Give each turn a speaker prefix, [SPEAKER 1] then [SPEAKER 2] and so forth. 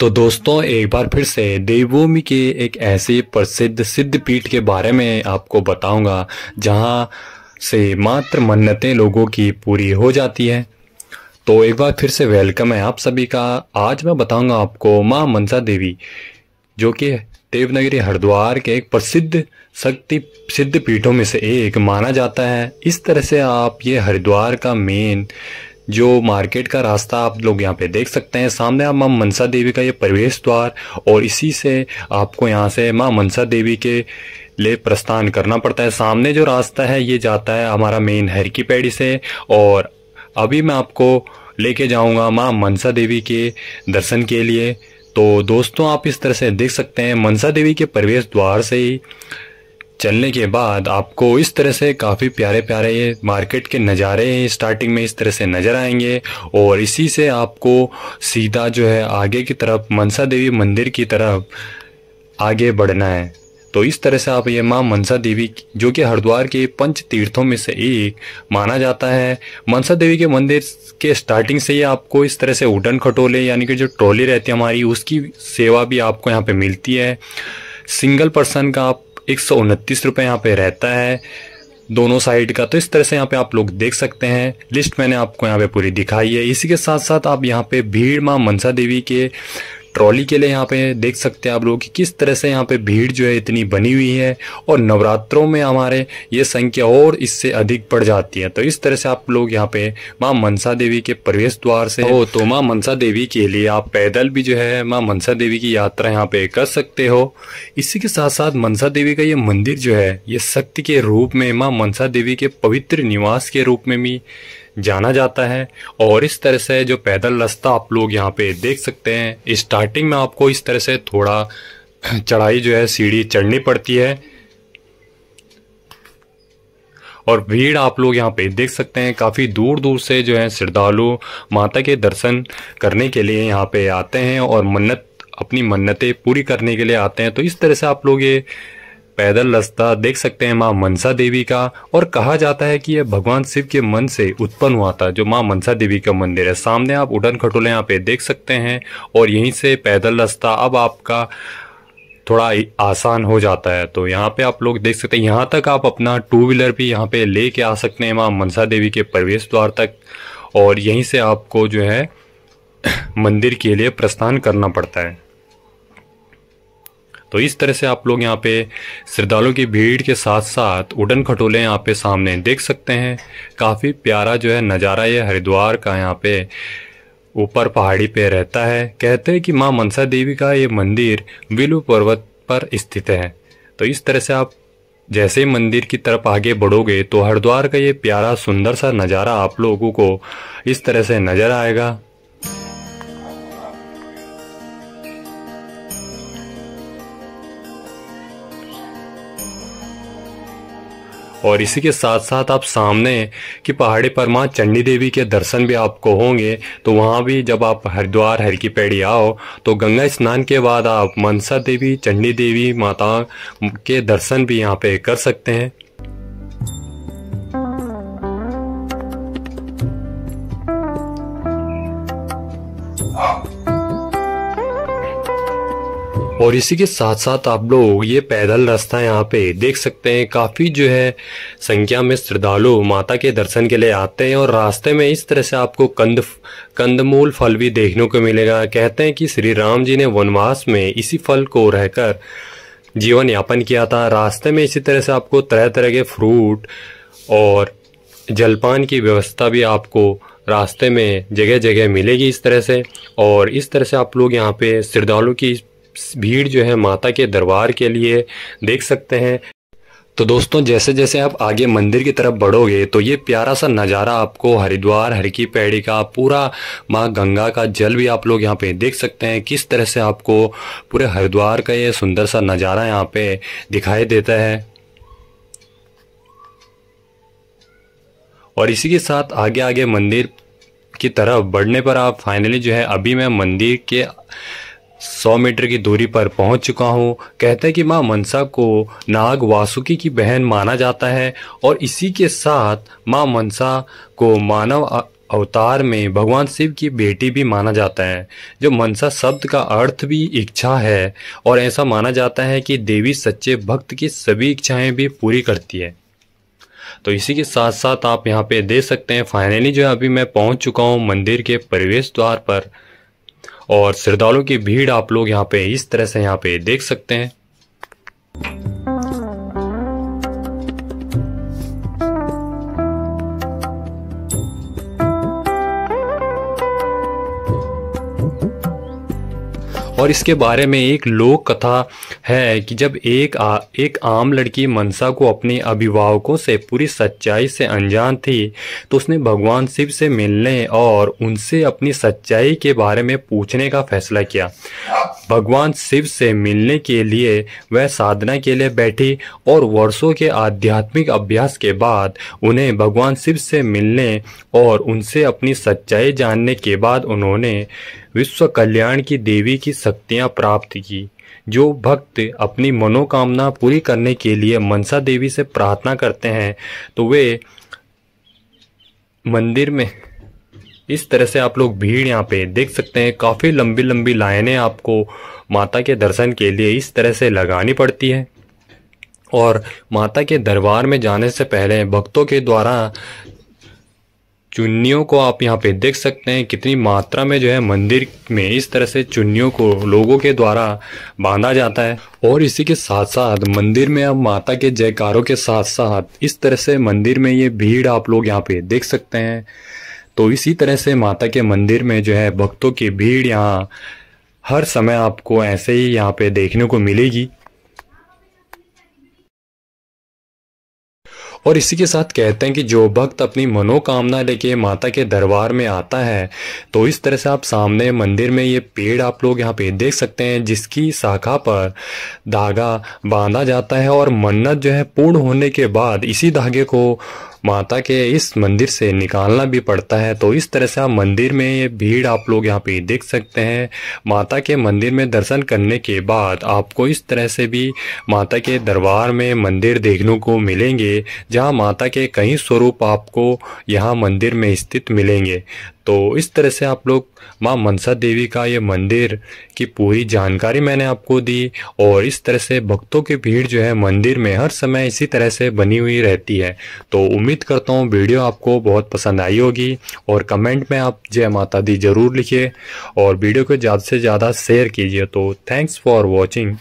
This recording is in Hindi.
[SPEAKER 1] तो दोस्तों एक बार फिर से देवभूमि के एक ऐसे प्रसिद्ध सिद्ध पीठ के बारे में आपको बताऊंगा जहाँ से मात्र मन्नतें लोगों की पूरी हो जाती है तो एक बार फिर से वेलकम है आप सभी का आज मैं बताऊंगा आपको माँ मनसा देवी जो कि देवनगरी हरिद्वार के एक प्रसिद्ध शक्ति सिद्ध पीठों में से एक माना जाता है इस तरह से आप ये हरिद्वार का मेन जो मार्केट का रास्ता आप लोग यहाँ पे देख सकते हैं सामने आप माँ मनसा देवी का ये प्रवेश द्वार और इसी से आपको यहाँ से माँ मनसा देवी के ले प्रस्थान करना पड़ता है सामने जो रास्ता है ये जाता है हमारा मेन हर की पैड़ी से और अभी मैं आपको लेके जाऊंगा माँ मनसा देवी के दर्शन के लिए तो दोस्तों आप इस तरह से देख सकते हैं मनसा देवी के प्रवेश द्वार से ही चलने के बाद आपको इस तरह से काफ़ी प्यारे प्यारे ये मार्केट के नज़ारे स्टार्टिंग में इस तरह से नज़र आएंगे और इसी से आपको सीधा जो है आगे की तरफ मनसा देवी मंदिर की तरफ आगे बढ़ना है तो इस तरह से आप ये माँ मनसा देवी जो कि हरिद्वार के पंच तीर्थों में से एक माना जाता है मनसा देवी के मंदिर के स्टार्टिंग से ही आपको इस तरह से उडन खटोले यानी कि जो ट्रॉली रहती है हमारी उसकी सेवा भी आपको यहाँ पे मिलती है सिंगल पर्सन का आप एक सौ उनतीस रुपये यहाँ पर रहता है दोनों साइड का तो इस तरह से यहाँ पे आप लोग देख सकते हैं लिस्ट मैंने आपको यहाँ पे पूरी दिखाई है इसी के साथ साथ आप यहाँ पे भीड़ माँ मनसा देवी के ट्रॉली के लिए यहाँ पे देख सकते हैं आप लोग कि किस तरह से यहाँ पे भीड़ जो है इतनी बनी हुई है और नवरात्रों में हमारे ये संख्या और इससे अधिक बढ़ जाती है तो इस तरह से आप लोग यहाँ पे माँ मनसा देवी के प्रवेश द्वार से हो तो माँ मनसा देवी के लिए आप पैदल भी जो है माँ मनसा देवी की यात्रा यहाँ पे कर सकते हो इसी के साथ साथ मनसा देवी का ये मंदिर जो है ये शक्ति के रूप में माँ मनसा देवी के पवित्र निवास के रूप में भी जाना जाता है और इस तरह से जो पैदल रास्ता आप लोग यहाँ पे देख सकते हैं स्टार्टिंग में आपको इस तरह से थोड़ा चढ़ाई जो है सीढ़ी चढ़नी पड़ती है और भीड़ आप लोग यहाँ पे देख सकते हैं काफ़ी दूर दूर से जो है श्रद्धालु माता के दर्शन करने के लिए यहाँ पे आते हैं और मन्नत अपनी मन्नतें पूरी करने के लिए आते हैं तो इस तरह से आप लोग ये पैदल रास्ता देख सकते हैं माँ मनसा देवी का और कहा जाता है कि यह भगवान शिव के मन से उत्पन्न हुआ था जो माँ मनसा देवी का मंदिर है सामने आप उडन खटोले यहाँ पे देख सकते हैं और यहीं से पैदल रास्ता अब आपका थोड़ा आसान हो जाता है तो यहाँ पे आप लोग देख सकते हैं यहाँ तक आप अपना टू व्हीलर भी यहाँ पे ले के आ सकते हैं माँ मनसा देवी के प्रवेश द्वार तक और यहीं से आपको जो है मंदिर के लिए प्रस्थान करना पड़ता है तो इस तरह से आप लोग यहाँ पे श्रद्धालुओं की भीड़ के साथ साथ उडन खटोले यहाँ पे सामने देख सकते हैं काफ़ी प्यारा जो है नज़ारा ये हरिद्वार का यहाँ पे ऊपर पहाड़ी पे रहता है कहते हैं कि माँ मनसा देवी का ये मंदिर विलु पर्वत पर स्थित है तो इस तरह से आप जैसे ही मंदिर की तरफ आगे बढ़ोगे तो हरिद्वार का ये प्यारा सुंदर सा नज़ारा आप लोगों को इस तरह से नज़र आएगा और इसी के साथ साथ आप सामने कि पहाड़ी पर माँ चंडी देवी के दर्शन भी आपको होंगे तो वहाँ भी जब आप हरिद्वार हर की पैड़ी आओ तो गंगा स्नान के बाद आप मनसा देवी चंडी देवी माता के दर्शन भी यहाँ पे कर सकते हैं और इसी के साथ साथ आप लोग ये पैदल रास्ता यहाँ पे देख सकते हैं काफ़ी जो है संख्या में श्रद्धालु माता के दर्शन के लिए आते हैं और रास्ते में इस तरह से आपको कंद कंदमूल फल भी देखने को मिलेगा कहते हैं कि श्री राम जी ने वनवास में इसी फल को रहकर जीवन यापन किया था रास्ते में इसी तरह से आपको तरह तरह के फ्रूट और जलपान की व्यवस्था भी आपको रास्ते में जगह जगह मिलेगी इस तरह से और इस तरह से आप लोग यहाँ पे श्रद्धालु की इस भीड़ जो है माता के दरबार के लिए देख सकते हैं तो दोस्तों जैसे जैसे आप आगे मंदिर की तरफ बढ़ोगे तो ये प्यारा सा नज़ारा आपको हरिद्वार हर की पैड़ी का पूरा माँ गंगा का जल भी आप लोग यहाँ पे देख सकते हैं किस तरह से आपको पूरे हरिद्वार का ये सुंदर सा नज़ारा यहाँ पे दिखाई देता है और इसी के साथ आगे आगे मंदिर की तरफ बढ़ने पर आप फाइनली जो है अभी मैं मंदिर के सौ मीटर की दूरी पर पहुंच चुका हूं कहते हैं कि मां मनसा को नाग वासुकी की बहन माना जाता है और इसी के साथ मां मनसा को मानव अवतार में भगवान शिव की बेटी भी माना जाता है जो मनसा शब्द का अर्थ भी इच्छा है और ऐसा माना जाता है कि देवी सच्चे भक्त की सभी इच्छाएं भी पूरी करती है तो इसी के साथ साथ आप यहाँ पे देख सकते हैं फाइनली जो है अभी मैं पहुँच चुका हूँ मंदिर के प्रवेश द्वार पर और श्रद्धालुओं की भीड़ आप लोग यहाँ पे इस तरह से यहाँ पे देख सकते हैं और इसके बारे में एक लोक कथा है कि जब एक आ, एक आम लड़की मनसा को अपने अभिभावकों से पूरी सच्चाई से अनजान थी तो उसने भगवान शिव से मिलने और उनसे अपनी सच्चाई के बारे में पूछने का फैसला किया भगवान शिव से मिलने के लिए वह साधना के लिए बैठी और वर्षों के आध्यात्मिक अभ्यास के बाद उन्हें भगवान शिव से मिलने और उनसे अपनी सच्चाई जानने के बाद उन्होंने विश्व कल्याण की देवी की शक्तियाँ प्राप्त की जो भक्त अपनी मनोकामना पूरी करने के लिए मनसा देवी से प्रार्थना करते हैं तो वे मंदिर में इस तरह से आप लोग भीड़ यहाँ पे देख सकते हैं काफ़ी लंबी लंबी लाइनें आपको माता के दर्शन के लिए इस तरह से लगानी पड़ती है और माता के दरबार में जाने से पहले भक्तों के द्वारा चुन्नियों को आप यहाँ पे देख सकते हैं कितनी मात्रा में जो है मंदिर में इस तरह से चुन्नियों को लोगों के द्वारा बांधा जाता है और इसी के साथ साथ मंदिर में अब माता के जयकारों के साथ साथ इस तरह से मंदिर में ये भीड़ आप लोग यहाँ पे देख सकते हैं तो इसी तरह से माता के मंदिर में जो है भक्तों की भीड़ यहाँ हर समय आपको ऐसे ही यहाँ पे देखने को मिलेगी और इसी के साथ कहते हैं कि जो भक्त अपनी मनोकामना लेके माता के दरबार में आता है तो इस तरह से आप सामने मंदिर में ये पेड़ आप लोग यहाँ पे देख सकते हैं जिसकी शाखा पर धागा बांधा जाता है और मन्नत जो है पूर्ण होने के बाद इसी धागे को माता के इस मंदिर से निकालना भी पड़ता है तो इस तरह से आप मंदिर में ये भीड़ आप लोग यहाँ पे देख सकते हैं माता के मंदिर में दर्शन करने के बाद आपको इस तरह से भी माता के दरबार में मंदिर देखने को मिलेंगे जहाँ माता के कई स्वरूप आपको यहाँ मंदिर में स्थित मिलेंगे तो इस तरह से आप लोग माँ मनसा देवी का ये मंदिर की पूरी जानकारी मैंने आपको दी और इस तरह से भक्तों की भीड़ जो है मंदिर में हर समय इसी तरह से बनी हुई रहती है तो उम्मीद करता हूँ वीडियो आपको बहुत पसंद आई होगी और कमेंट में आप जय माता दी ज़रूर लिखिए और वीडियो को ज़्यादा से ज़्यादा शेयर कीजिए तो थैंक्स फॉर वॉचिंग